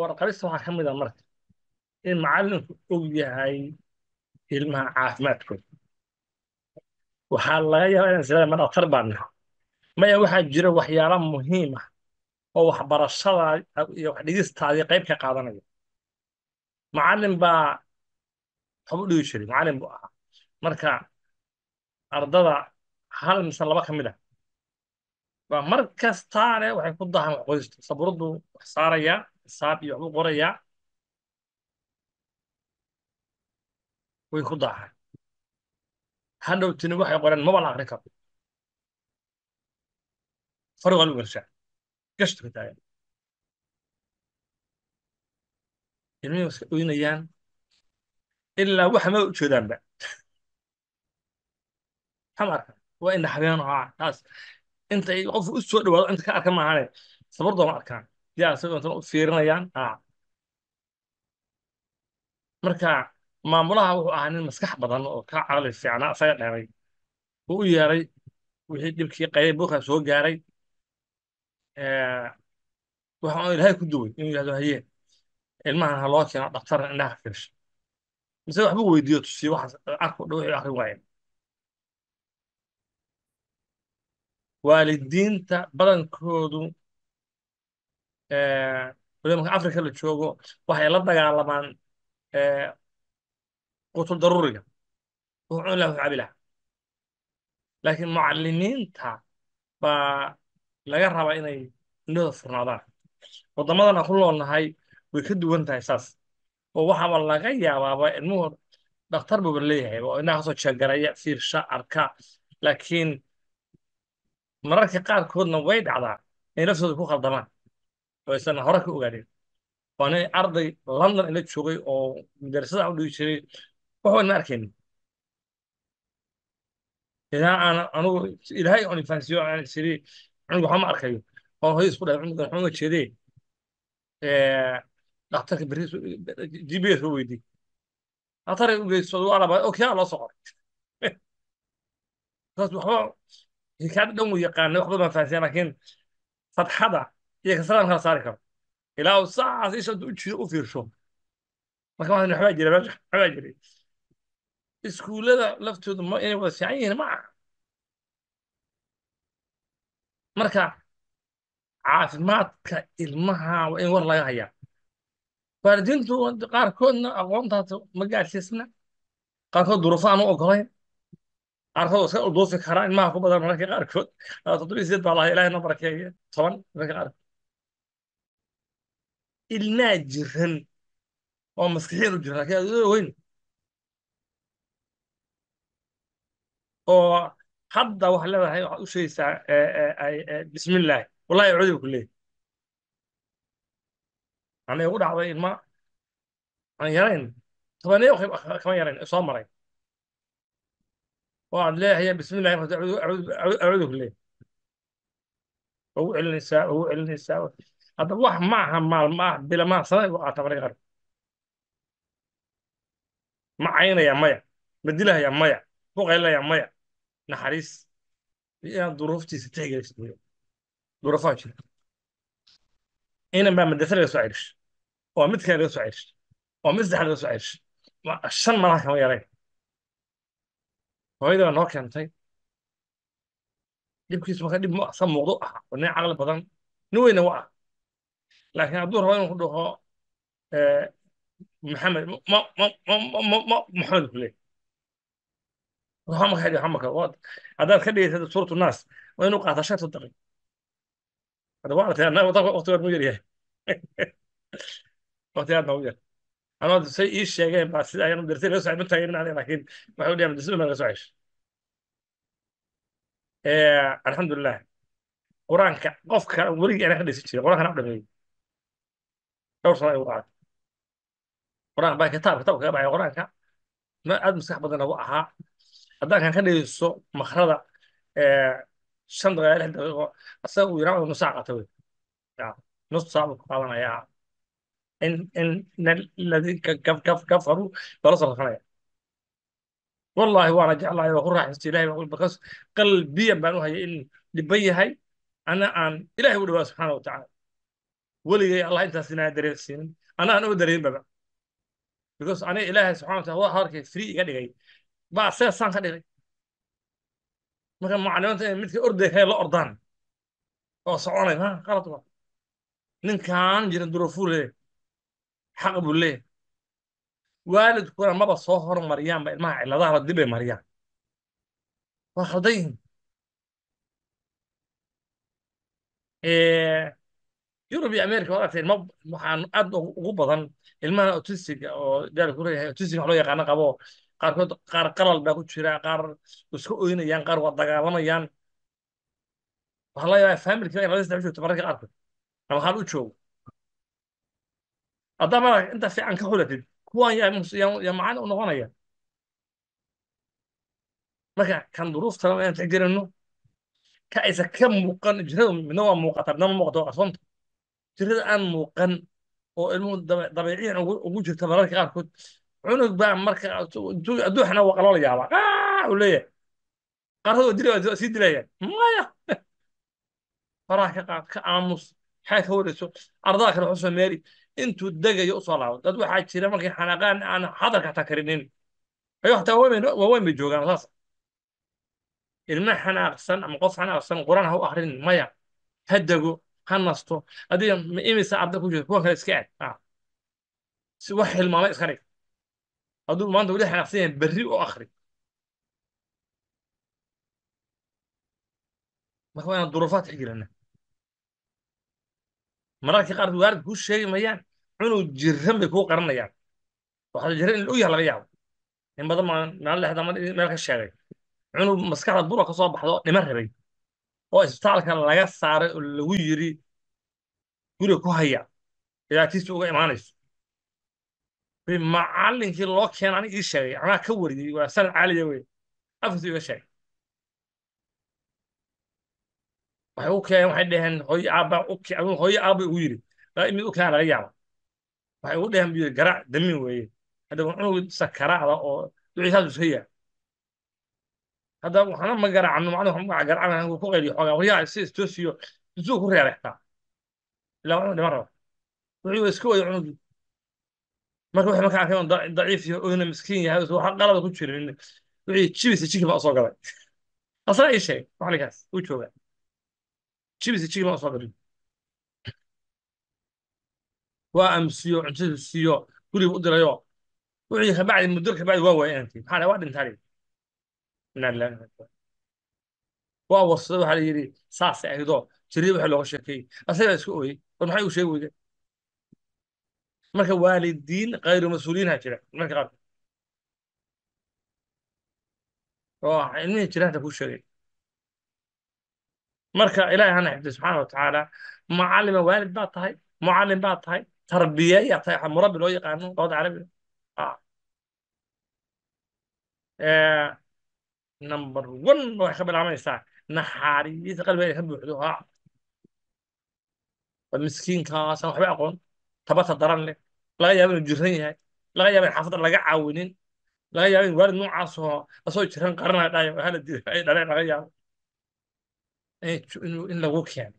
warqabista waxaa ka mid a ah marka in macallinku og yahay ilmaha caafimaadkooda waxaa laga yaabaa inaan islaa ma dhaqtar baana maya waxaa jira waxyaalo muhiim ah oo waxbarashada iyo wax dhigistaadii qayb ka qaadanaya macallin baa waxbu dhigi jiray macalin buu ahaa marka ardada hal mise laba ka mid ah baa mar kastaane waxay ku dahan waxqodista sabuuraddu wax saarayaa xisaab iyo waxbuu qorayaa way ku daahay tini waxay qoreen maba la aqrin karo farwaa lu gelshaa gashtuka taagan ilmihii iska oynayaan ilaa waxa ma u jeedaanba maxaan arkaa waa indhaxabeeno haa ah. taas intay qofu u soo dhawaado inta ka arka maahane sabardoo arkaan yaa isagoo intana u fiirinayaan ah. marka maamulaha wuxuu ahaa nin maskax badan oo ka caqli fiicnaa isaga dheeray uu u yeeray wixii dhibkii qayay buuqa soo gaaray eh, waxaan ilaahay ku duway inuu yidhahdo haye ilmahan ha loo keeno dhaktarna indhaha firsha mise waxbuu weydiiyo tusiye waxaas arku wixii arrin waayeen waalidiinta badankoodu waliba marka africa la joogo waxay la dagaalamaan qutul daruuriga wuxuu cuni laha wuxuu cabi laha laakiin mucallimiinta baa laga rabaa inay dunidooda furnaadaan wadammadan aan ku noolnahay way ka duwan tahay saas oo waxaaba laga yaabaaba ilmuhu dhakhtar buuba leeyahay oo inaha kasoo jeegaraya fiirsha arka laakiin mararka qaarkoodna way dhacdaa inay laftooda ku khaldamaan aysan hore ka ogaadeen waana arday london ila joogay oo madarasada u dhigi jiray waxbana arkeyni ilaa aan anugu ilaahay oon ifahansiiyo aan waxba ma arkayo oo hoy isku dhahay cunugan waxuma jeedee dhakhtarka berriis g b s oo weydii dhakhtarka u geysooda waa loo soo qoray saas waxba hikaada dhan wuu yaqaanay waxba baan fahansiya iyo kasaraan kala saari karo ilaa uu sacaas isha haddu u u fiirsho marka waxaan waxbaa jira meesha waxbaa jiray iskuullada laftoodu ma inay wada fiican yihiin ma aha marka caafimaadka ilmaha waa in war laga hayaa waalidiintu qaarkoodna aqoontaas ma gaadhsiisna qaarkood duruufaan u ogolayn qaarkood iska duufi karaa ilmaha ku badan mararka qaarkood toddobiyo sideed baa lahay ilaahina barakeeye toban mararka qaarkood ilnaa jiran oo maskaxiidu jiran lakin aad weyn oo hadda wax leedahay waxaad u sheegaysaa bismillaahi wallahi cudi ku leeyahy anay ugu dhacday ilma aan yarayn tobaneeyo kama yarayn soo marayn oo aad leeyahay bismillahi acudu ku leeyahy ugu celinaysaa ugu celinaysaa hadda wax maaha maalmaah maalma ah bilamaha sanada go qaar ma caynaya maya ma dilahaya maya buqaylaya maya naxariis inaad duruuftiisa tixgelisid wey duruufaa jira inan baa madrasa laga soo celish oo mid kale laga soo celish oo mid saddexaad laga soo celish shan malaha kama yarayn hooyada baa noo keentay dhibkiisu marka dhib san muuqdo aha oo nin caqli badan nin weyna wa ah laakiin hadduu rabo inuu dhaho eh, maxamed maxamed kule haddaad ka dhigaysa suuratu naas waa inuu qaata shan soddon waqtigaad mu yar yahay waqtigaadna u yar anoo say ii sheegeen baa sida ayaan darsi laga soo taagin aniga laakiin waxay u dhiyaan darsi laga soo cesho eh, alxamdulilah qur-aanka qofka weligii anaa ka dhaysan jiray qur-aankana u dhameeyey dhowr sana qaatay qur-aan baa kitaab kitaab kaga qur-aanka ma aad maskax badanna u ahaa haddaankan ka dhegeysto makrada shan daqiiqo lix daqiiqo asaga uu yaraa nus saac qata wey nus buu ku qaadanayaa in in ladinka gaf gaf gafaru bala sarfanaya والله وانا جعلها وقول راح استلاهي وقول بخص قلبيا بانوها ان دبيهي انا ان الهي ودوا سبحانه وتعالى weligay allah intaas inaa dareersiinin ana anoo dareemaba because aniga ilaahay subxana wataala waa harkay free iga dhigay baa sidaas saan ka dhigay marka macalimiinta in midka ordayka la ordaan oo soconay ma qalad waa ninkaan jirin duruufuu leeyahy xaq buu leeyahy waalidkuna maba soo hormaryaanba ilmaha cilladaha la dibay mariyaan waa khaldan yurub iyo america waa aragtay waxaan aad ugu badan ilmaha otisiga oo gaari ku leeyahay otisiga wax loo yaqaano qabo qaarkood qaar qalal baa ku jira qaar iska oynayaan qaar waa dagaalamayaan waxaa laga yaabaa familkiba in labada saddex joogto mararka qaarkood ama hal u joogo haddaa marka inta fiican ka xulatid kuwaan yaa macaan u noqonaya marka kan duruufta inaan tixgelinno ka aysa ka muuqan jiradu midna waa muuqataa midna ma muuqata waa soonta tirada aan muuqan oo ilmuhu dabiiciyan ugu jirta mararka qaarkood cunug baa marka adduu xanaa waa qaloo la yaabaa qaa leeyahay qaarkood waa sii dilayaan maya faraha ka qaad ka aamus xay ka warayso ardaha kale waxu soo meeri intuu degayo usoo laabo dad waxaa jira markay xanaaqaan aan hadalka xataa karinin ayo xataa waaweyn bay joogaan saas ilma xanaaqsan ama qof xanaaqsan qur-aan ha u akrinin maya ha dego ha nasto adiga imisa arda ku jirta kuwan kale iska eg ah. si wax hilmaamay iska dhig aduu maanta wali xanaaqsan yahay berri u akri marka waa inaan duruufaad xigirana mararka qaar waarid kuu sheegi mayaan cunug jiran bay kuu qaranayaan waxaa jiran in ogyaha laga yaabo in badan maan maalin dhexda meel ka sheegay cunug maskaxda bura ka soo baxdo dhiman rabay oo isbitaalkan laga saaray oo lagu yiri guriga ku haya dhibaatiisu uga imaanayso macallinkii loo keena aniga ii sheegay anaa ka wariyey waa sanad caaliya wey afkiisu iga sheegay waxay u keeneen waxay dheheen hooyo aabba hooyo aabba ugu yiri mid u keenaan laga yaaba waxay ugu dheheen bu yiri garac damin weeye hadda waa cunug sakaraada oo duciisaas iska yaa hadda waxaana magaracano macnuu magagaracana anigu ku qayliyo xoogaa waryaa si istoosiyo isuu ku reereextaa ilaa waxuu dhiman raba wuxuu iska waya cunugii marka wuxuu markaa arkay daciif yahay oyna miskiin yahay waxa qalada ku jirin wixii jibisa jigil baa usoo galay asna ii sheeg maxallinkaas uu joogaa jibisa jigil baa usoo galin waa amsiyo cuntadiisiiyo guriga u dirayo wixii kabacdi muddo kabacdi waa waaya maxaa dha waa dhintaani nala waa warsada waxaa la yidhi saasay ahaydoo jiray waxa looga sheekeeyey asagaa iska ooyey war maxay uu sheegi weyda marka waalidiin khayru mas-uuliyiinha jira marka qaar oo ilmihii jira hadda kuu sheegay marka ilaahay hana xifdi subxaana watacaala macallima waalid baad tahay mucallim baad tahay tarbiyeeyaa tahay waxaa murabbi loo yaqaano luqada carabiga number one waxay ka bilaabanaysaa naxaariisa qalbigeeda ka buuxdo ha miskiinkaasan waxba aqoon tabata daran leh laga yaaba inuu jiran yahay laga yaaba in xaafadda laga caawinin laga yaaba in waalid noocaas oo asoo jiran qaranaya dhaaya waxaa diray dhaleen laga yaaba in lagu keeno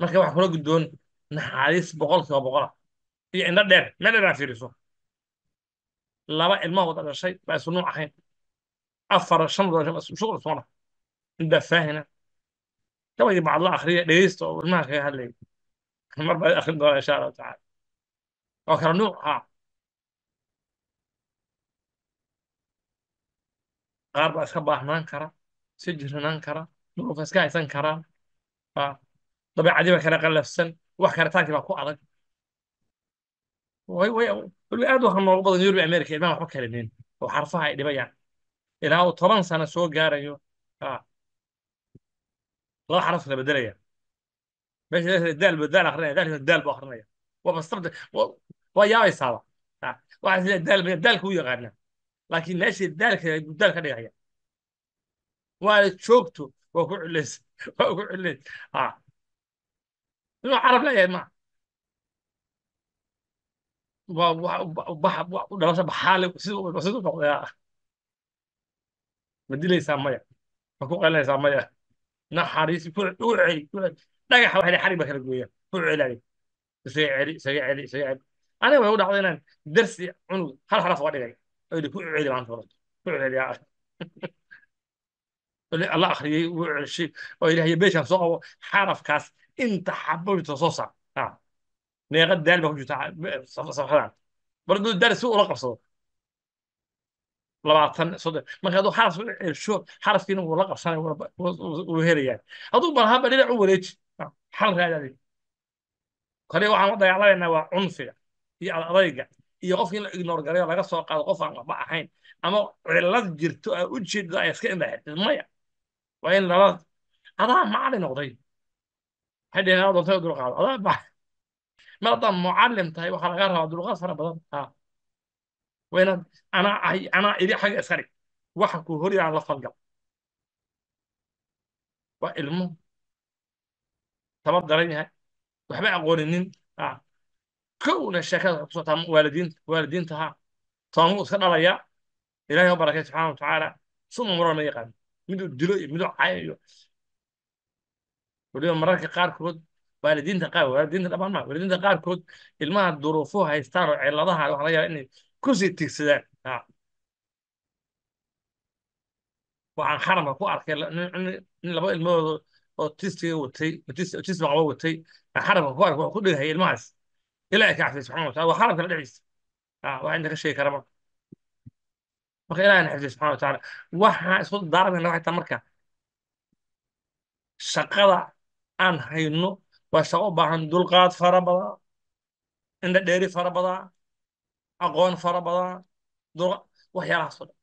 marka waxa kula guddoon naxaariis boqolkiiba boqola iyo indho dheer meel dheer aa fiiriso laba ilmahooda dhashay baa isu nuuc ahayn afar shan doon shuqul soona midbaa faahina gabadii bacadla akhriya dhegeysta oo ilmaha kaga hadlaya mar baa akhrin doona insha allahu tacaala waa kala nuuc ha qaar baa iska baahnaan kara si jirinaan kara duruufa iska haysan karaan dabeecadii baa kala qallafsan wax karitaankii baa ku adag weliba aad waxa noogu badan yurbi america ilmaha waxba kalemin oo xarfaha ay dhibayaan ilaa uu toban sano soo gaarayo laba xaraf la bedelaya meesha daal daal akrinaya daalkiisa daalka u yaqaana laakiin meesha daalka daal ka dhigaya waana joogto waa ku culays waa ku culays inuu carab leeyahay ma dhalasha baxaale siduu noqday ma dilaysaa maya ma ku qelinaysaa maya naxariisi ku u celi dhagax waxay xarig ba kala gooyaa ku celayo isaga celi isaga celi isaga celi aniga waxay u dhacday inaan darsi cunug hal xaraf waa dhigay oo yidhi ku celi maanta hore ku celi yaa alla akhriyay wuu celshay oo ilaahay beeshaan soo qabo xarafkaas inta xababto soo saar neeqa daal baa ku jirta safxadan barduu daal si ula qabsado labaatan sodon marka hadduu xaraf celsho xarafkiina wuu la qabsanaya wuu helayaan hadduu balhaba dhinac u wareeji xal raadaadi kale waxaan la dagaalanaynaa waa cunfiga iyo adadayga iyo qofkii la ignoor garayo laga soo qaado qof aan waxba ahayn ama cilad jirto aa u jeeddo ay iska indhaxidid maya waa in lala adaa macali noqday waxay dheheen dulqaado adaa ma haddaan mucallim tahay waxaa lagaa rabaa dulqaad fara badan waa inaad anaa ahay anaa idhi xagga iska waxaan ku hor yaaan la falgal waa ilmo tabar daran yahay waxba aqooninin ah. kowna sheekada waxay kusotaa waalidiinta waalidiintaha toomuu iska dhalayaa ilaahay oo barakay subxaana watacaala suma muran ma yaqaan miduu dilo iyo miduu cayayo weliba mararka qaarkood waalidiinta qaar waalidiinta dhammaan maa waalidiinta qaarkood ilmaha duruufuhu haystaan oo ciladaha waxaa laga yaabaa inay cosy tigsadaan waxaan xarama ku arkay nin laba ilmahooda oo tiistiga watay tiis maqabo watay aan xaramka ku arkay wuxuu ku dhigahaya ilmahaas ilaahay ka xafiyay subxana wataala waa xaramkana dhexdiisa wax inta ka sheegi kara marka marka ilaahayna xifdiya subxana wataala waxaan isku daaranayna waxay tahay marka shaqada aan hayno waa shaqo u baahan dulqaad fara badaa indha dheeri fara badaa aqoon fara badan waxyaalahaas oo dhan